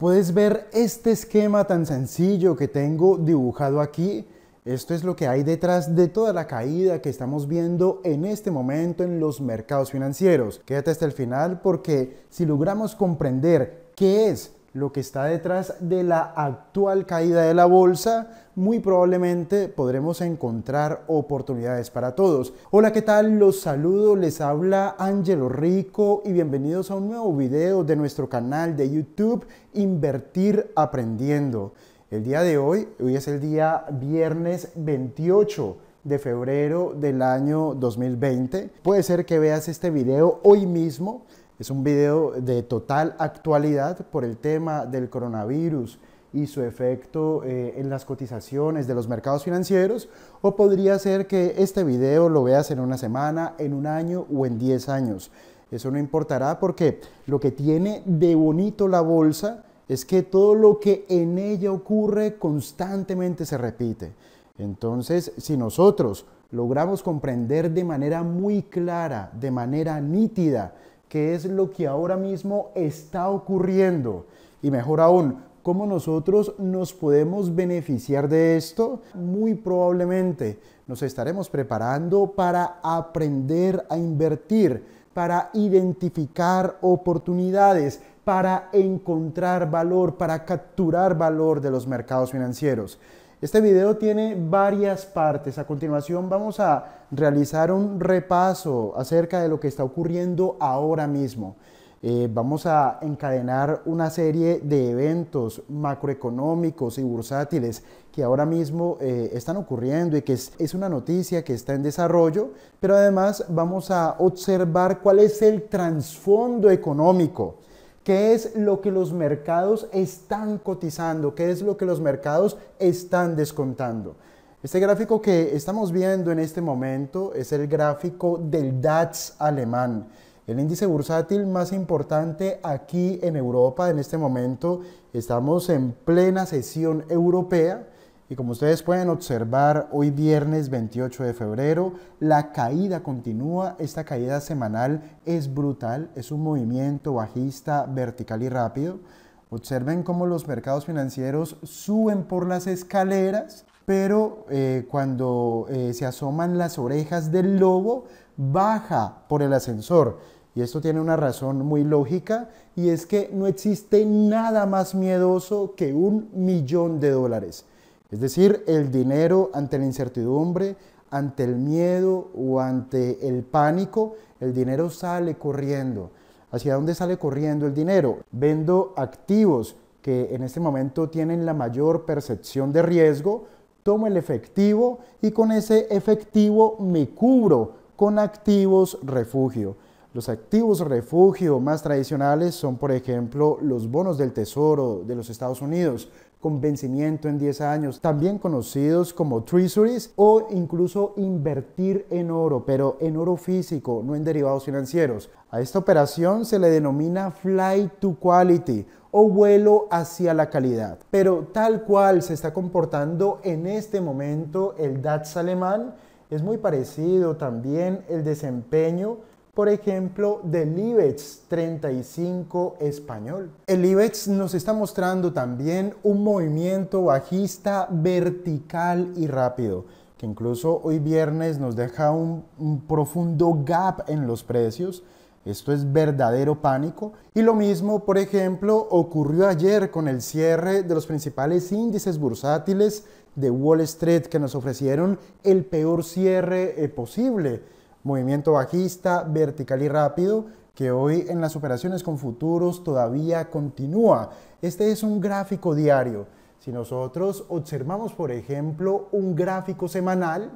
Puedes ver este esquema tan sencillo que tengo dibujado aquí. Esto es lo que hay detrás de toda la caída que estamos viendo en este momento en los mercados financieros. Quédate hasta el final porque si logramos comprender qué es lo que está detrás de la actual caída de la bolsa, muy probablemente podremos encontrar oportunidades para todos. Hola, ¿qué tal? Los saludo, les habla Angelo Rico y bienvenidos a un nuevo video de nuestro canal de YouTube Invertir Aprendiendo. El día de hoy, hoy es el día viernes 28 de febrero del año 2020. Puede ser que veas este video hoy mismo, es un video de total actualidad por el tema del coronavirus y su efecto eh, en las cotizaciones de los mercados financieros o podría ser que este video lo veas en una semana, en un año o en 10 años. Eso no importará porque lo que tiene de bonito la bolsa es que todo lo que en ella ocurre constantemente se repite. Entonces, si nosotros logramos comprender de manera muy clara, de manera nítida, qué es lo que ahora mismo está ocurriendo y mejor aún, cómo nosotros nos podemos beneficiar de esto, muy probablemente nos estaremos preparando para aprender a invertir, para identificar oportunidades, para encontrar valor, para capturar valor de los mercados financieros. Este video tiene varias partes. A continuación vamos a realizar un repaso acerca de lo que está ocurriendo ahora mismo. Eh, vamos a encadenar una serie de eventos macroeconómicos y bursátiles que ahora mismo eh, están ocurriendo y que es, es una noticia que está en desarrollo, pero además vamos a observar cuál es el trasfondo económico ¿Qué es lo que los mercados están cotizando? ¿Qué es lo que los mercados están descontando? Este gráfico que estamos viendo en este momento es el gráfico del DAX alemán, el índice bursátil más importante aquí en Europa. En este momento estamos en plena sesión europea. Y como ustedes pueden observar, hoy viernes 28 de febrero, la caída continúa. Esta caída semanal es brutal, es un movimiento bajista vertical y rápido. Observen cómo los mercados financieros suben por las escaleras, pero eh, cuando eh, se asoman las orejas del lobo, baja por el ascensor. Y esto tiene una razón muy lógica y es que no existe nada más miedoso que un millón de dólares. Es decir, el dinero ante la incertidumbre, ante el miedo o ante el pánico, el dinero sale corriendo. ¿Hacia dónde sale corriendo el dinero? Vendo activos que en este momento tienen la mayor percepción de riesgo, tomo el efectivo y con ese efectivo me cubro con activos refugio. Los activos refugio más tradicionales son, por ejemplo, los bonos del Tesoro de los Estados Unidos, con vencimiento en 10 años, también conocidos como treasuries o incluso invertir en oro, pero en oro físico, no en derivados financieros. A esta operación se le denomina fly to quality o vuelo hacia la calidad. Pero tal cual se está comportando en este momento el DAX alemán, es muy parecido también el desempeño por ejemplo, del IBEX 35 español. El IBEX nos está mostrando también un movimiento bajista vertical y rápido que incluso hoy viernes nos deja un, profundo gap en los precios. Esto es verdadero pánico. Y lo mismo, por ejemplo, ocurrió ayer con el cierre de los principales índices bursátiles de Wall Street que nos ofrecieron el peor cierre eh, posible movimiento bajista, vertical y rápido, que hoy en las operaciones con futuros todavía continúa. Este es un gráfico diario. Si nosotros observamos, por ejemplo, un gráfico semanal,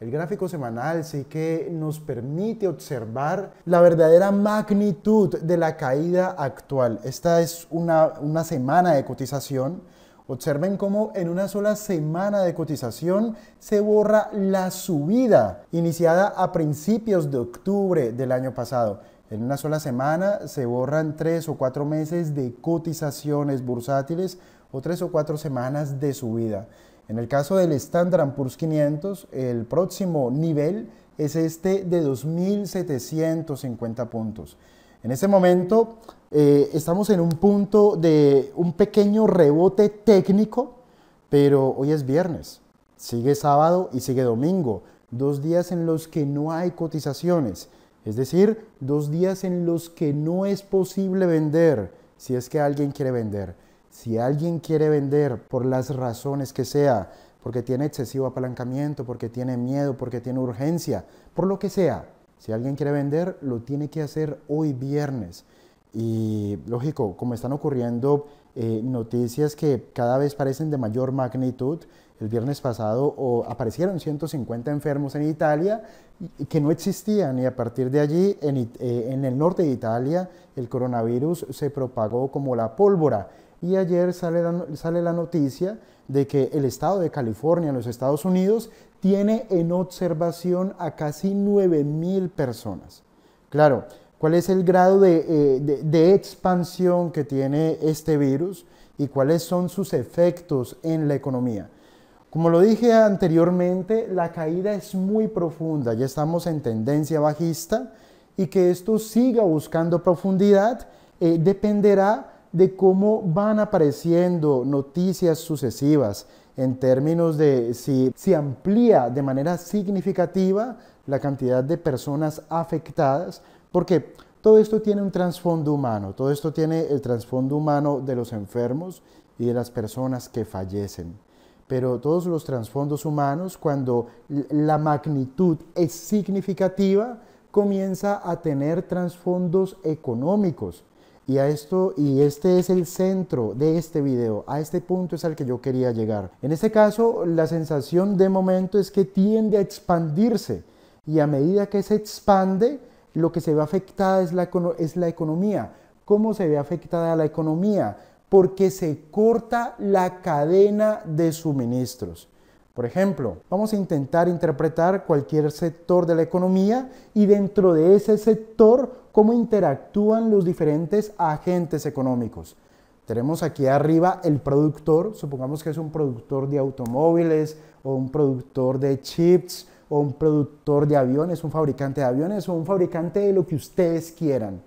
el gráfico semanal sí que nos permite observar la verdadera magnitud de la caída actual. Esta es una, una semana de cotización Observen cómo en una sola semana de cotización se borra la subida iniciada a principios de octubre del año pasado. En una sola semana se borran tres o cuatro meses de cotizaciones bursátiles o tres o cuatro semanas de subida. En el caso del Standard Poor's 500, el próximo nivel es este de 2.750 puntos. En ese momento eh, estamos en un punto de un pequeño rebote técnico, pero hoy es viernes, sigue sábado y sigue domingo, dos días en los que no hay cotizaciones, es decir, dos días en los que no es posible vender si es que alguien quiere vender. Si alguien quiere vender por las razones que sea, porque tiene excesivo apalancamiento, porque tiene miedo, porque tiene urgencia, por lo que sea, si alguien quiere vender, lo tiene que hacer hoy viernes. Y lógico, como están ocurriendo eh, noticias que cada vez parecen de mayor magnitud, el viernes pasado aparecieron 150 enfermos en Italia que no existían y a partir de allí eh, en, el norte de Italia el coronavirus se propagó como la pólvora y ayer sale la noticia de que el estado de California en los Estados Unidos tiene en observación a casi 9.000 personas. Claro, ¿cuál es el grado eh, de, expansión que tiene este virus y cuáles son sus efectos en la economía? Como lo dije anteriormente, la caída es muy profunda, ya estamos en tendencia bajista y que esto siga buscando profundidad eh, dependerá de cómo van apareciendo noticias sucesivas en términos de si se amplía de manera significativa la cantidad de personas afectadas, porque todo esto tiene un trasfondo humano, todo esto tiene el trasfondo humano de los enfermos y de las personas que fallecen. Pero todos los trasfondos humanos, cuando la magnitud es significativa, comienza a tener trasfondos económicos, y, a esto, y este es el centro de este video, a este punto es al que yo quería llegar. En este caso, la sensación de momento es que tiende a expandirse y a medida que se expande, lo que se ve afectada es la, es la economía. ¿Cómo se ve afectada la economía? Porque se corta la cadena de suministros. Por ejemplo, vamos a intentar interpretar cualquier sector de la economía y dentro de ese sector cómo interactúan los diferentes agentes económicos. Tenemos aquí arriba el productor, supongamos que es un productor de automóviles o un productor de chips o un productor de aviones, un fabricante de aviones o un fabricante de lo que ustedes quieran.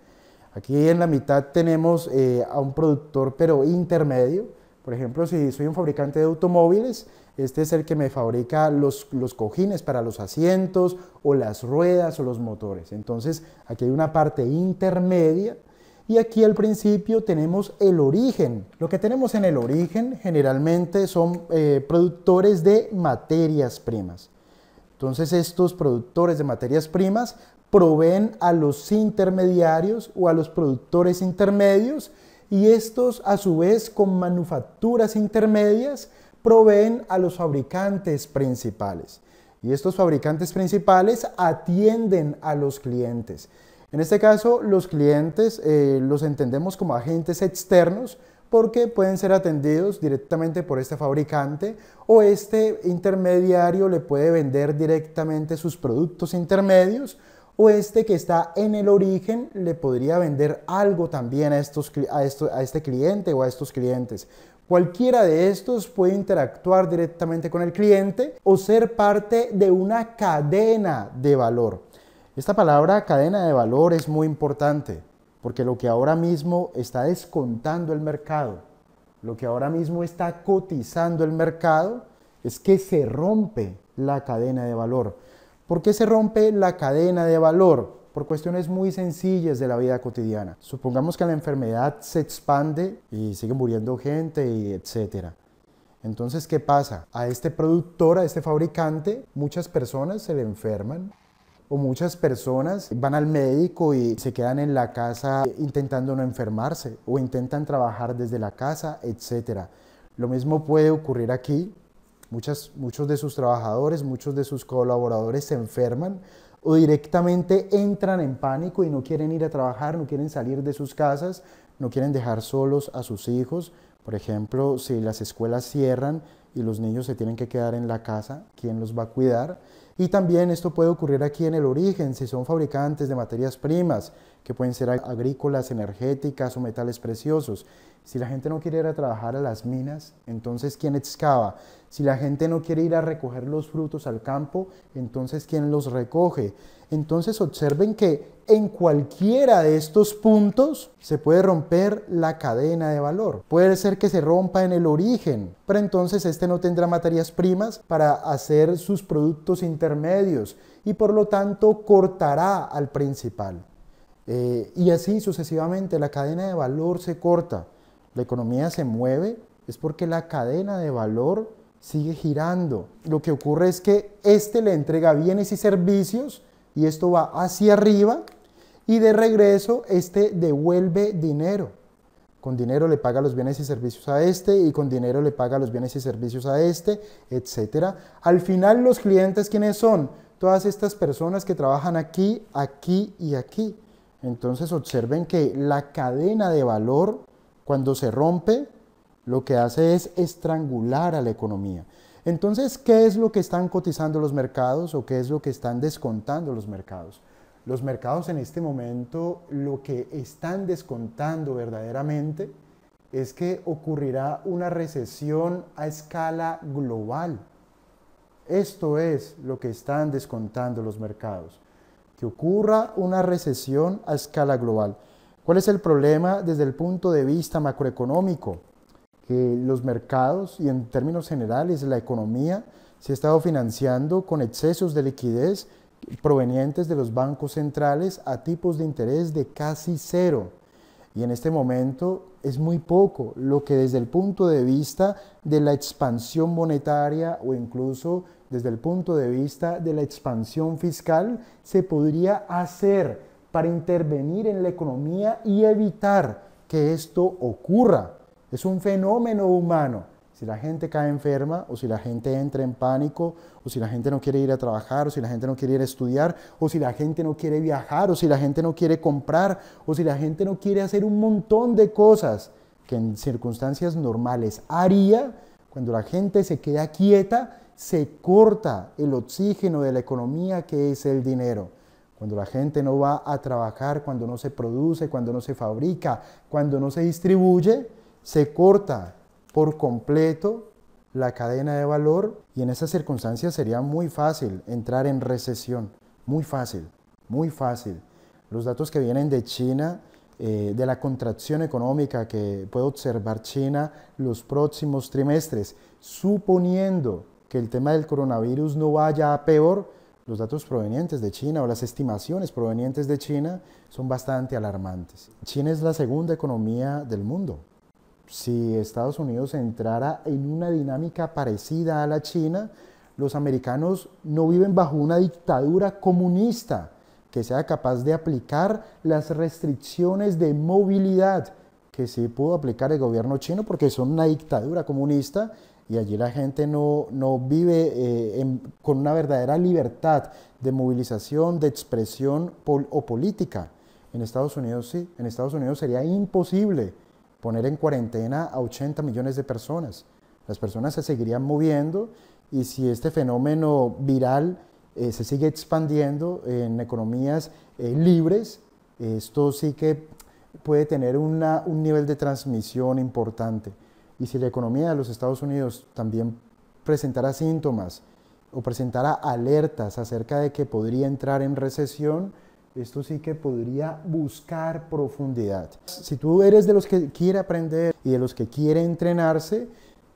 Aquí en la mitad tenemos eh, a un productor pero intermedio. Por ejemplo, si soy un fabricante de automóviles, este es el que me fabrica los, cojines para los asientos o las ruedas o los motores. Entonces aquí hay una parte intermedia y aquí al principio tenemos el origen. Lo que tenemos en el origen generalmente son eh, productores de materias primas. Entonces estos productores de materias primas proveen a los intermediarios o a los productores intermedios y estos a su vez con manufacturas intermedias proveen a los fabricantes principales. Y estos fabricantes principales atienden a los clientes. En este caso, los clientes eh, los entendemos como agentes externos porque pueden ser atendidos directamente por este fabricante o este intermediario le puede vender directamente sus productos intermedios o este que está en el origen le podría vender algo también a, estos, a, a este cliente o a estos clientes. Cualquiera de estos puede interactuar directamente con el cliente o ser parte de una cadena de valor. Esta palabra cadena de valor es muy importante porque lo que ahora mismo está descontando el mercado, lo que ahora mismo está cotizando el mercado, es que se rompe la cadena de valor. ¿Por qué se rompe la cadena de valor? por cuestiones muy sencillas de la vida cotidiana. Supongamos que la enfermedad se expande y sigue muriendo gente y etcétera. Entonces, ¿qué pasa? A este productor, a este fabricante, muchas personas se le enferman o muchas personas van al médico y se quedan en la casa intentando no enfermarse o intentan trabajar desde la casa, etc. Lo mismo puede ocurrir aquí. Muchas, muchos de sus trabajadores, muchos de sus colaboradores se enferman o directamente entran en pánico y no quieren ir a trabajar, no quieren salir de sus casas, no quieren dejar solos a sus hijos. Por ejemplo, si las escuelas cierran y los niños se tienen que quedar en la casa, ¿quién los va a cuidar? Y también esto puede ocurrir aquí en el origen, si son fabricantes de materias primas, que pueden ser agrícolas, energéticas o metales preciosos. Si la gente no quiere ir a trabajar a las minas, entonces ¿quién excava? Si la gente no quiere ir a recoger los frutos al campo, entonces ¿quién los recoge? Entonces observen que en cualquiera de estos puntos se puede romper la cadena de valor. Puede ser que se rompa en el origen, pero entonces este no tendrá materias primas para hacer sus productos intermedios y por lo tanto cortará al principal. Eh, y así sucesivamente, la cadena de valor se corta, la economía se mueve, es porque la cadena de valor sigue girando. Lo que ocurre es que este le entrega bienes y servicios y esto va hacia arriba y de regreso este devuelve dinero. Con dinero le paga los bienes y servicios a este y con dinero le paga los bienes y servicios a este, etc. Al final los clientes, ¿quiénes son? Todas estas personas que trabajan aquí, aquí y aquí. Entonces observen que la cadena de valor, cuando se rompe, lo que hace es estrangular a la economía. Entonces, ¿qué es lo que están cotizando los mercados o qué es lo que están descontando los mercados? Los mercados en este momento lo que están descontando verdaderamente es que ocurrirá una recesión a escala global. Esto es lo que están descontando los mercados ocurra una recesión a escala global. ¿Cuál es el problema desde el punto de vista macroeconómico? Que los mercados y en términos generales la economía se ha estado financiando con excesos de liquidez provenientes de los bancos centrales a tipos de interés de casi cero. Y en este momento es muy poco lo que desde el punto de vista de la expansión monetaria o incluso desde el punto de vista de la expansión fiscal se podría hacer para intervenir en la economía y evitar que esto ocurra? Es un fenómeno humano. Si la gente cae enferma o si la gente entra en pánico o si la gente no quiere ir a trabajar o si la gente no quiere ir a estudiar o si la gente no quiere viajar o si la gente no quiere comprar o si la gente no quiere hacer un montón de cosas que en circunstancias normales haría, cuando la gente se queda quieta, se corta el oxígeno de la economía que es el dinero. Cuando la gente no va a trabajar, cuando no se produce, cuando no se fabrica, cuando no se distribuye, se corta por completo la cadena de valor y en esas circunstancias sería muy fácil entrar en recesión. Muy fácil, muy fácil. Los datos que vienen de China, eh, de la contracción económica que puede observar China los próximos trimestres, suponiendo que el tema del coronavirus no vaya a peor, los datos provenientes de China o las estimaciones provenientes de China son bastante alarmantes. China es la segunda economía del mundo. Si Estados Unidos entrara en una dinámica parecida a la China, los americanos no viven bajo una dictadura comunista que sea capaz de aplicar las restricciones de movilidad que sí pudo aplicar el gobierno chino porque son una dictadura comunista y allí la gente no, vive eh, con una verdadera libertad de movilización, de expresión o política. En Estados Unidos sí, en Estados Unidos sería imposible poner en cuarentena a 80 millones de personas. Las personas se seguirían moviendo y si este fenómeno viral eh, se sigue expandiendo en economías eh, libres, esto sí que puede tener un nivel de transmisión importante. Y si la economía de los Estados Unidos también presentara síntomas o presentara alertas acerca de que podría entrar en recesión, esto sí que podría buscar profundidad. Si tú eres de los que quiere aprender y de los que quiere entrenarse,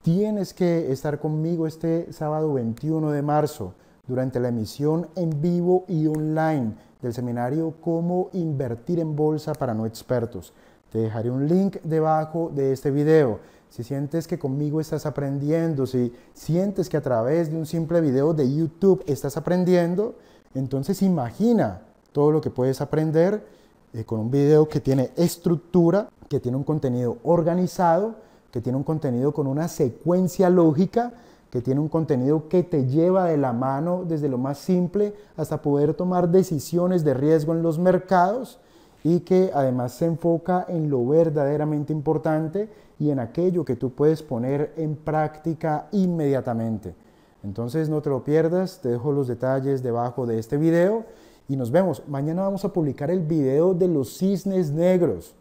tienes que estar conmigo este sábado 21 de marzo durante la emisión en vivo y online del seminario Cómo invertir en bolsa para no expertos. Te dejaré un link debajo de este video si sientes que conmigo estás aprendiendo, si sientes que a través de un simple video de YouTube estás aprendiendo, entonces imagina todo lo que puedes aprender eh, con un video que tiene estructura, que tiene un contenido organizado, que tiene un contenido con una secuencia lógica, que tiene un contenido que te lleva de la mano desde lo más simple hasta poder tomar decisiones de riesgo en los mercados y que además se enfoca en lo verdaderamente importante y en aquello que tú puedes poner en práctica inmediatamente. Entonces no te lo pierdas, te dejo los detalles debajo de este video y nos vemos. Mañana vamos a publicar el video de los cisnes negros.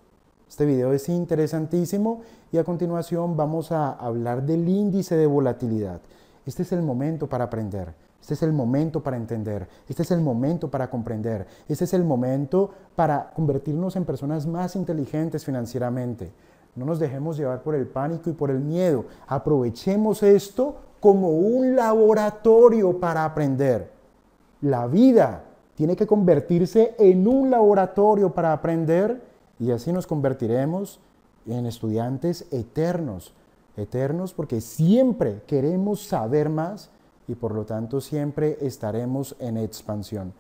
Este video es interesantísimo y a continuación vamos a hablar del índice de volatilidad. Este es el momento para aprender, este es el momento para entender, este es el momento para comprender, este es el momento para convertirnos en personas más inteligentes financieramente. No nos dejemos llevar por el pánico y por el miedo. Aprovechemos esto como un laboratorio para aprender. La vida tiene que convertirse en un laboratorio para aprender y así nos convertiremos en estudiantes eternos. Eternos porque siempre queremos saber más y por lo tanto siempre estaremos en expansión.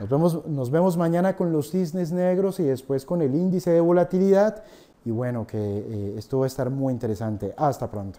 Nos vemos, mañana con los cisnes negros y después con el índice de volatilidad y bueno, que eh, esto va a estar muy interesante. Hasta pronto.